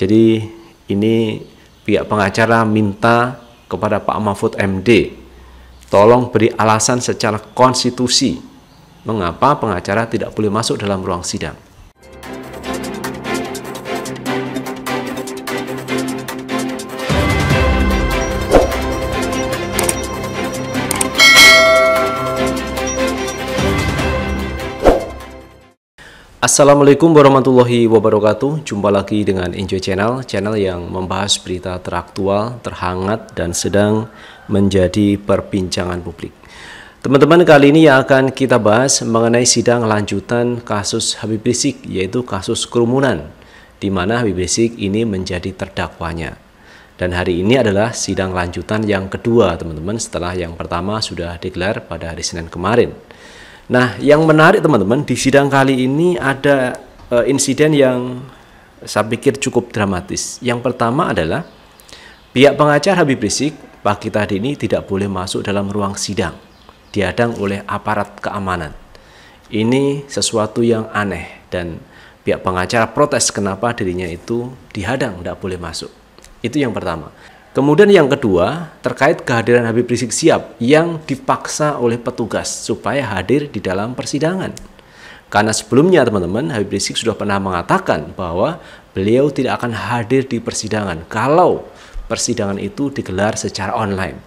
Jadi ini pihak pengacara minta kepada Pak Mahfud MD tolong beri alasan secara konstitusi mengapa pengacara tidak boleh masuk dalam ruang sidang. Assalamualaikum warahmatullahi wabarakatuh. Jumpa lagi dengan Enjoy Channel, channel yang membahas berita teraktual, terhangat, dan sedang menjadi perbincangan publik. Teman-teman, kali ini yang akan kita bahas mengenai sidang lanjutan kasus Habib Rizik, yaitu kasus kerumunan, di mana Habib Rizik ini menjadi terdakwanya. Dan hari ini adalah sidang lanjutan yang kedua, teman-teman, setelah yang pertama sudah digelar pada hari Senin kemarin. Nah, yang menarik teman-teman di sidang kali ini ada uh, insiden yang saya pikir cukup dramatis. Yang pertama adalah pihak pengacara Habib Rizik pagi tadi ini tidak boleh masuk dalam ruang sidang, dihadang oleh aparat keamanan. Ini sesuatu yang aneh dan pihak pengacara protes kenapa dirinya itu dihadang, tidak boleh masuk. Itu yang pertama. Kemudian yang kedua, terkait kehadiran Habib Rizik Siap yang dipaksa oleh petugas supaya hadir di dalam persidangan. Karena sebelumnya teman-teman, Habib Rizik sudah pernah mengatakan bahwa beliau tidak akan hadir di persidangan kalau persidangan itu digelar secara online.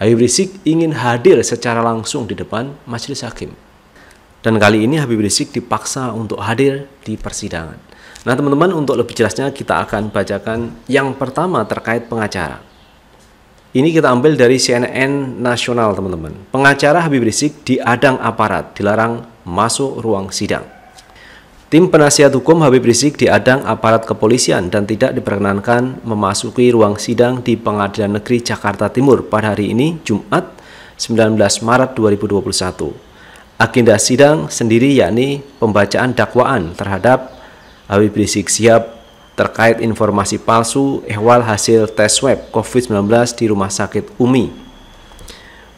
Habib Rizik ingin hadir secara langsung di depan majelis hakim. Dan kali ini Habib Rizik dipaksa untuk hadir di persidangan. Nah, teman-teman, untuk lebih jelasnya kita akan bacakan yang pertama terkait pengacara. Ini kita ambil dari CNN Nasional, teman-teman. Pengacara Habib Rizik diadang aparat, dilarang masuk ruang sidang. Tim penasihat hukum Habib Rizik diadang aparat kepolisian dan tidak diperkenankan memasuki ruang sidang di Pengadilan Negeri Jakarta Timur pada hari ini, Jumat, 19 Maret 2021 agenda sidang sendiri yakni pembacaan dakwaan terhadap Habib Rizik Sihab terkait informasi palsu ehwal hasil tes swab COVID-19 di Rumah Sakit Umi.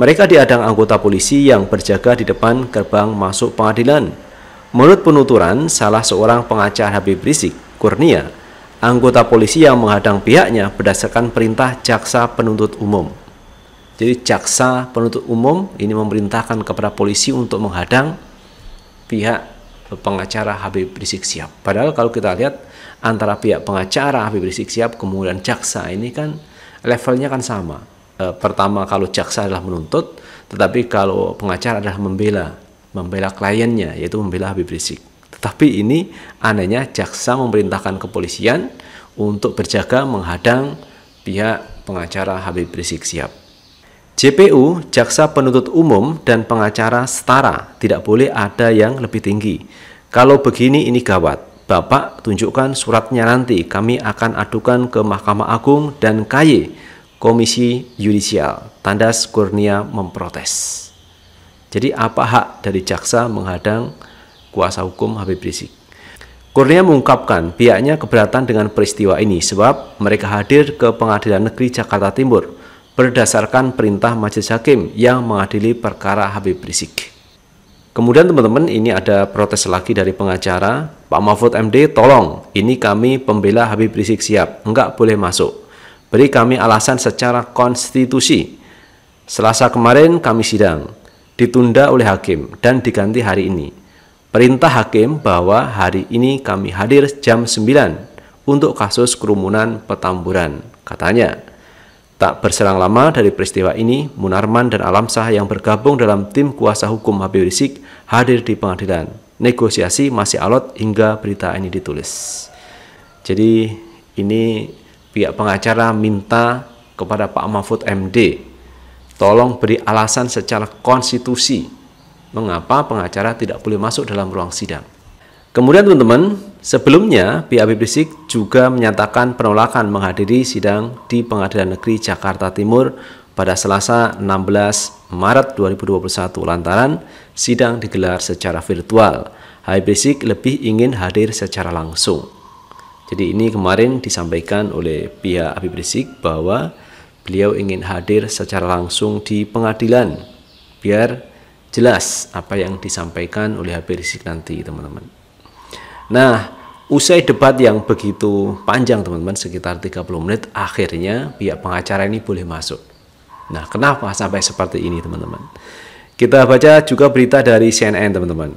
Mereka diadang anggota polisi yang berjaga di depan gerbang masuk pengadilan. Menurut penuturan, salah seorang pengacara Habib Rizik, Kurnia, anggota polisi yang menghadang pihaknya berdasarkan perintah jaksa penuntut umum. Jadi jaksa penuntut umum ini memerintahkan kepada polisi untuk menghadang pihak pengacara Habib Rizik Sihab. Padahal kalau kita lihat antara pihak pengacara Habib Rizik Sihab kemudian jaksa ini kan levelnya kan sama. E, pertama kalau jaksa adalah menuntut, tetapi kalau pengacara adalah membela, membela kliennya yaitu membela Habib Rizik. Tetapi ini anehnya jaksa memerintahkan kepolisian untuk berjaga menghadang pihak pengacara Habib Rizik Sihab. JPU, jaksa penuntut umum, dan pengacara setara. Tidak boleh ada yang lebih tinggi. Kalau begini ini gawat. Bapak tunjukkan suratnya nanti. Kami akan adukan ke Mahkamah Agung dan KY, Komisi Yudisial. Tandas Kurnia memprotes. Jadi apa hak dari jaksa menghadang kuasa hukum Habib Rizik? Kurnia mengungkapkan pihaknya keberatan dengan peristiwa ini sebab mereka hadir ke Pengadilan Negeri Jakarta Timur berdasarkan perintah majelis hakim yang mengadili perkara Habib Rizik. Kemudian teman-teman ini ada protes lagi dari pengacara, Pak Mahfud MD tolong ini kami pembela Habib Rizik siap, enggak boleh masuk. Beri kami alasan secara konstitusi. Selasa kemarin kami sidang, ditunda oleh hakim dan diganti hari ini. Perintah hakim bahwa hari ini kami hadir jam 9 untuk kasus kerumunan petamburan, katanya. Tak berselang lama dari peristiwa ini, Munarman dan Alamsah yang bergabung dalam tim kuasa hukum Habib Rizik hadir di pengadilan. Negosiasi masih alot hingga berita ini ditulis. Jadi ini pihak pengacara minta kepada Pak Mahfud MD, tolong beri alasan secara konstitusi mengapa pengacara tidak boleh masuk dalam ruang sidang. Kemudian teman-teman, sebelumnya pihak Rizik juga menyatakan penolakan menghadiri sidang di Pengadilan Negeri Jakarta Timur pada Selasa 16 Maret 2021 lantaran sidang digelar secara virtual. Habib Rizik lebih ingin hadir secara langsung. Jadi ini kemarin disampaikan oleh pihak Habib Rizik bahwa beliau ingin hadir secara langsung di pengadilan biar jelas apa yang disampaikan oleh Habib Rizik nanti teman-teman. Nah, usai debat yang begitu panjang teman-teman, sekitar 30 menit, akhirnya pihak pengacara ini boleh masuk. Nah, kenapa sampai seperti ini teman-teman? Kita baca juga berita dari CNN teman-teman.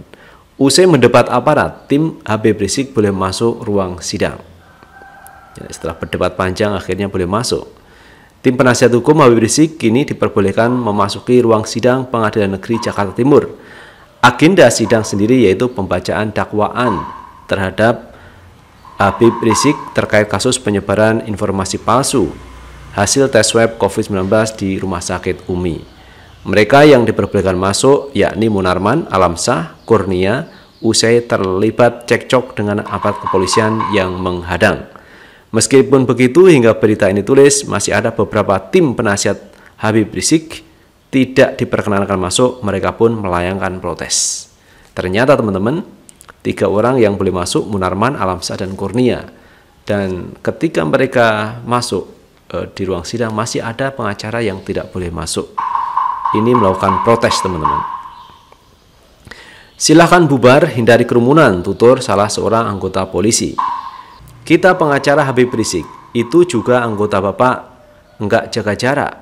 Usai mendebat aparat, tim HB Rizik boleh masuk ruang sidang. Jadi ya, setelah berdebat panjang, akhirnya boleh masuk. Tim penasihat hukum Habib Rizik kini diperbolehkan memasuki ruang sidang Pengadilan Negeri Jakarta Timur. Agenda sidang sendiri yaitu pembacaan dakwaan terhadap Habib Rizik terkait kasus penyebaran informasi palsu hasil tes swab COVID-19 di Rumah Sakit Umi. Mereka yang diperbolehkan masuk yakni Munarman, Alamsah, Kurnia, usai terlibat cekcok dengan aparat kepolisian yang menghadang. Meskipun begitu, hingga berita ini tulis, masih ada beberapa tim penasihat Habib Rizik tidak diperkenankan masuk, mereka pun melayangkan protes. Ternyata teman-teman, Tiga orang yang boleh masuk Munarman, Alamsah, dan Kurnia. Dan ketika mereka masuk e, di ruang sidang masih ada pengacara yang tidak boleh masuk. Ini melakukan protes teman-teman. Silahkan bubar, hindari kerumunan, tutur salah seorang anggota polisi. Kita pengacara Habib Rizik, itu juga anggota Bapak, enggak jaga jarak.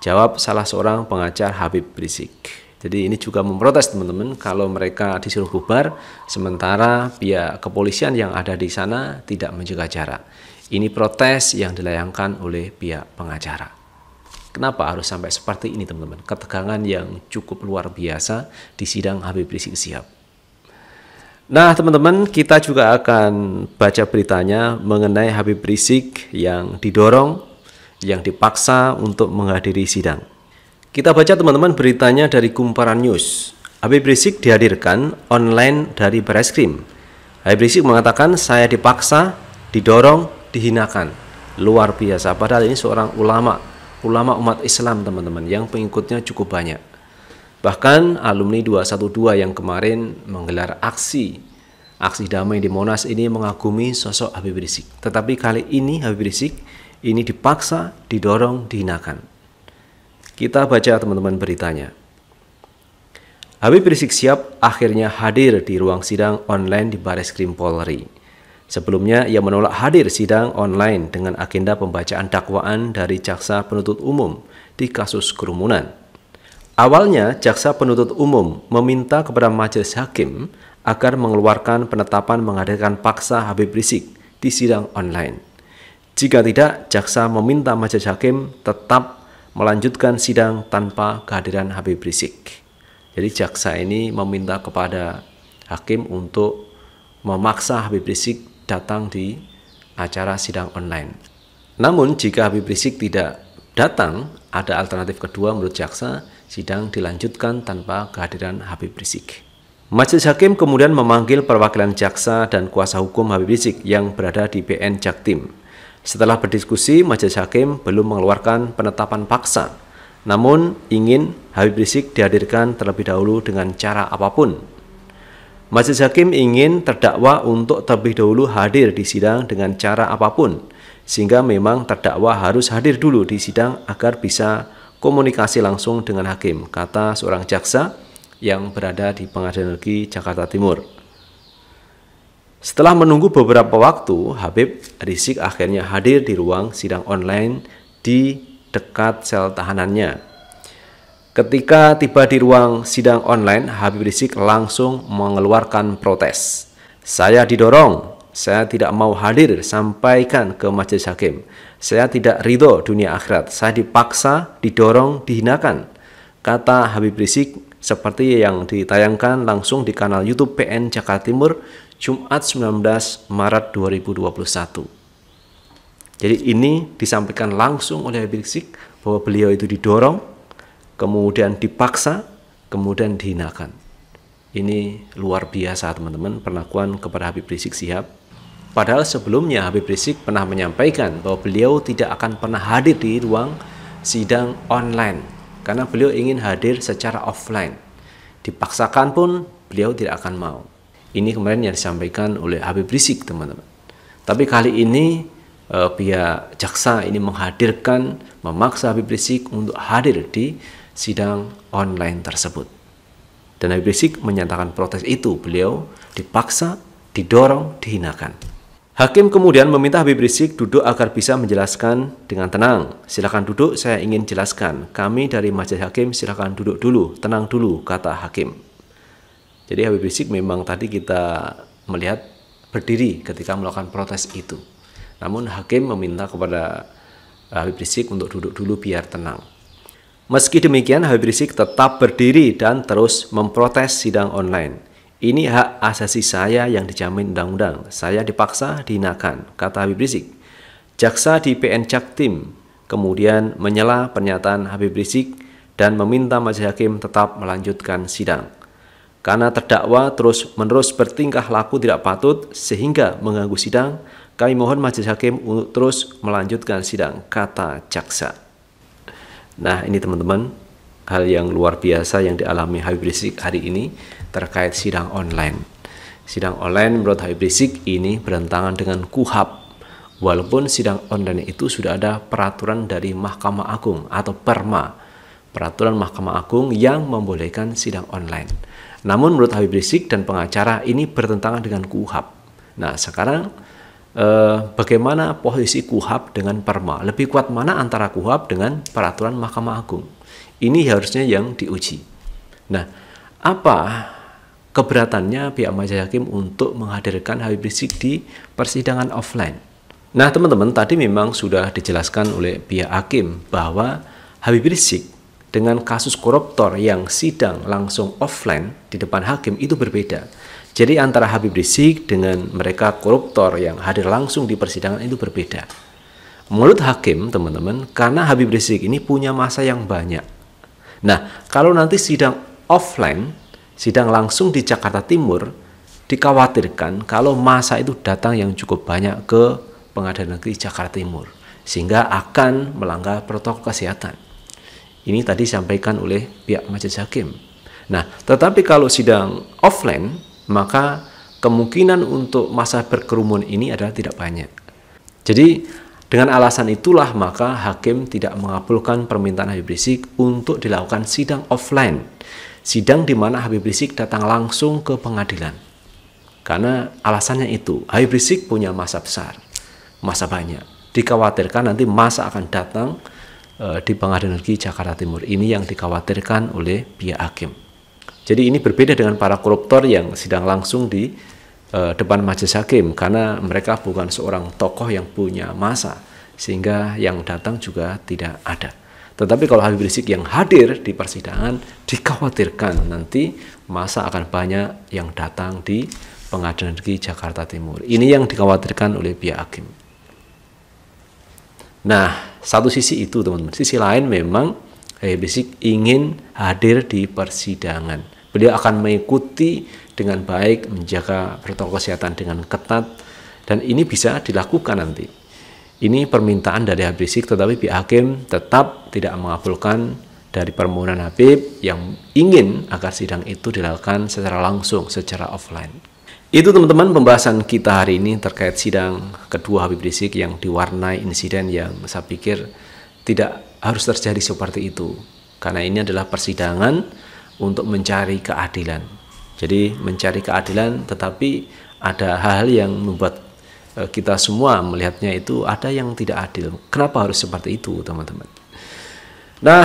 Jawab salah seorang pengacara Habib Rizik. Jadi ini juga memprotes teman-teman kalau mereka disuruh bubar sementara pihak kepolisian yang ada di sana tidak menjaga jarak. Ini protes yang dilayangkan oleh pihak pengacara. Kenapa harus sampai seperti ini teman-teman? Ketegangan yang cukup luar biasa di sidang Habib Rizik Sihab. Nah teman-teman kita juga akan baca beritanya mengenai Habib Rizik yang didorong, yang dipaksa untuk menghadiri sidang. Kita baca teman-teman beritanya dari Kumparan News. Habib Rizik dihadirkan online dari bereskrim. Habib Rizik mengatakan saya dipaksa, didorong, dihinakan. Luar biasa. Padahal ini seorang ulama, ulama umat Islam teman-teman yang pengikutnya cukup banyak. Bahkan alumni 212 yang kemarin menggelar aksi aksi damai di Monas ini mengagumi sosok Habib Rizik. Tetapi kali ini Habib Rizik ini dipaksa, didorong, dihinakan. Kita baca teman-teman beritanya. Habib Rizik Siap akhirnya hadir di ruang sidang online di Baris Krim Polri. Sebelumnya, ia menolak hadir sidang online dengan agenda pembacaan dakwaan dari Jaksa Penuntut Umum di kasus kerumunan. Awalnya, Jaksa Penuntut Umum meminta kepada Majelis Hakim agar mengeluarkan penetapan menghadirkan paksa Habib Rizik di sidang online. Jika tidak, Jaksa meminta Majelis Hakim tetap melanjutkan sidang tanpa kehadiran Habib Rizik. Jadi jaksa ini meminta kepada hakim untuk memaksa Habib Rizik datang di acara sidang online. Namun jika Habib Rizik tidak datang, ada alternatif kedua menurut jaksa, sidang dilanjutkan tanpa kehadiran Habib Rizik. Majelis Hakim kemudian memanggil perwakilan jaksa dan kuasa hukum Habib Rizik yang berada di BN Jaktim setelah berdiskusi, majelis hakim belum mengeluarkan penetapan paksa, namun ingin Habib Rizik dihadirkan terlebih dahulu dengan cara apapun. Majelis hakim ingin terdakwa untuk terlebih dahulu hadir di sidang dengan cara apapun, sehingga memang terdakwa harus hadir dulu di sidang agar bisa komunikasi langsung dengan hakim, kata seorang jaksa yang berada di Pengadilan Negeri Jakarta Timur. Setelah menunggu beberapa waktu, Habib Rizik akhirnya hadir di ruang sidang online di dekat sel tahanannya. Ketika tiba di ruang sidang online, Habib Rizik langsung mengeluarkan protes. Saya didorong, saya tidak mau hadir, sampaikan ke majelis hakim. Saya tidak ridho dunia akhirat, saya dipaksa, didorong, dihinakan. Kata Habib Rizik seperti yang ditayangkan langsung di kanal YouTube PN Jakarta Timur Jumat 19 Maret 2021. Jadi ini disampaikan langsung oleh Habib Rizik bahwa beliau itu didorong, kemudian dipaksa, kemudian dihinakan. Ini luar biasa teman-teman perlakuan kepada Habib Rizik siap. Padahal sebelumnya Habib Rizik pernah menyampaikan bahwa beliau tidak akan pernah hadir di ruang sidang online karena beliau ingin hadir secara offline. Dipaksakan pun beliau tidak akan mau. Ini kemarin yang disampaikan oleh Habib Rizik, teman-teman. Tapi kali ini eh, pihak jaksa ini menghadirkan, memaksa Habib Rizik untuk hadir di sidang online tersebut. Dan Habib Rizik menyatakan protes itu, beliau dipaksa, didorong, dihinakan. Hakim kemudian meminta Habib Rizik duduk agar bisa menjelaskan dengan tenang. Silakan duduk, saya ingin jelaskan. Kami dari majelis hakim silakan duduk dulu, tenang dulu, kata hakim. Jadi Habib Rizik memang tadi kita melihat berdiri ketika melakukan protes itu. Namun hakim meminta kepada eh, Habib Rizik untuk duduk dulu biar tenang. Meski demikian, Habib Rizik tetap berdiri dan terus memprotes sidang online. Ini hak asasi saya yang dijamin undang-undang. Saya dipaksa dihinakan, kata Habib Rizik. Jaksa di PN Caktim kemudian menyela pernyataan Habib Rizik dan meminta majelis hakim tetap melanjutkan sidang. Karena terdakwa terus-menerus bertingkah laku tidak patut sehingga mengganggu sidang, kami mohon majelis hakim untuk terus melanjutkan sidang, kata jaksa. Nah, ini teman-teman, hal yang luar biasa yang dialami Habib Rizik hari ini terkait sidang online. Sidang online menurut Habib Rizik ini berantangan dengan kuhab. Walaupun sidang online itu sudah ada peraturan dari Mahkamah Agung atau PERMA peraturan Mahkamah Agung yang membolehkan sidang online. Namun menurut Habib Rizik dan pengacara ini bertentangan dengan KUHAP. Nah sekarang eh, bagaimana posisi KUHAP dengan Perma? Lebih kuat mana antara KUHAP dengan peraturan Mahkamah Agung? Ini harusnya yang diuji. Nah apa keberatannya pihak majelis hakim untuk menghadirkan Habib Rizik di persidangan offline? Nah teman-teman tadi memang sudah dijelaskan oleh pihak hakim bahwa Habib Rizik dengan kasus koruptor yang sidang langsung offline di depan hakim itu berbeda. Jadi antara Habib Rizik dengan mereka koruptor yang hadir langsung di persidangan itu berbeda. Menurut hakim, teman-teman, karena Habib Rizik ini punya masa yang banyak. Nah, kalau nanti sidang offline, sidang langsung di Jakarta Timur, dikhawatirkan kalau masa itu datang yang cukup banyak ke pengadilan negeri Jakarta Timur, sehingga akan melanggar protokol kesehatan. Ini tadi disampaikan oleh pihak majelis hakim. Nah, tetapi kalau sidang offline, maka kemungkinan untuk masa berkerumun ini adalah tidak banyak. Jadi, dengan alasan itulah maka hakim tidak mengabulkan permintaan Habib Rizik untuk dilakukan sidang offline. Sidang di mana Habib Rizik datang langsung ke pengadilan. Karena alasannya itu, Habib Rizik punya masa besar, masa banyak. Dikhawatirkan nanti masa akan datang Eh, di Pengadilan Negeri Jakarta Timur. Ini yang dikhawatirkan oleh pihak hakim. Jadi ini berbeda dengan para koruptor yang sedang langsung di uh, depan majelis hakim karena mereka bukan seorang tokoh yang punya masa sehingga yang datang juga tidak ada. Tetapi kalau Habib Rizik yang hadir di persidangan dikhawatirkan nanti masa akan banyak yang datang di Pengadilan Negeri Jakarta Timur. Ini yang dikhawatirkan oleh pihak hakim. Nah, satu sisi itu teman-teman. Sisi lain memang Habib eh, Rizik ingin hadir di persidangan. Beliau akan mengikuti dengan baik, menjaga protokol kesehatan dengan ketat, dan ini bisa dilakukan nanti. Ini permintaan dari Habib Rizik, tetapi pihak hakim tetap tidak mengabulkan dari permohonan Habib yang ingin agar sidang itu dilakukan secara langsung, secara offline. Itu teman-teman pembahasan kita hari ini terkait sidang kedua Habib Rizik yang diwarnai insiden yang saya pikir tidak harus terjadi seperti itu. Karena ini adalah persidangan untuk mencari keadilan. Jadi mencari keadilan tetapi ada hal-hal yang membuat e, kita semua melihatnya itu ada yang tidak adil. Kenapa harus seperti itu, teman-teman? Nah,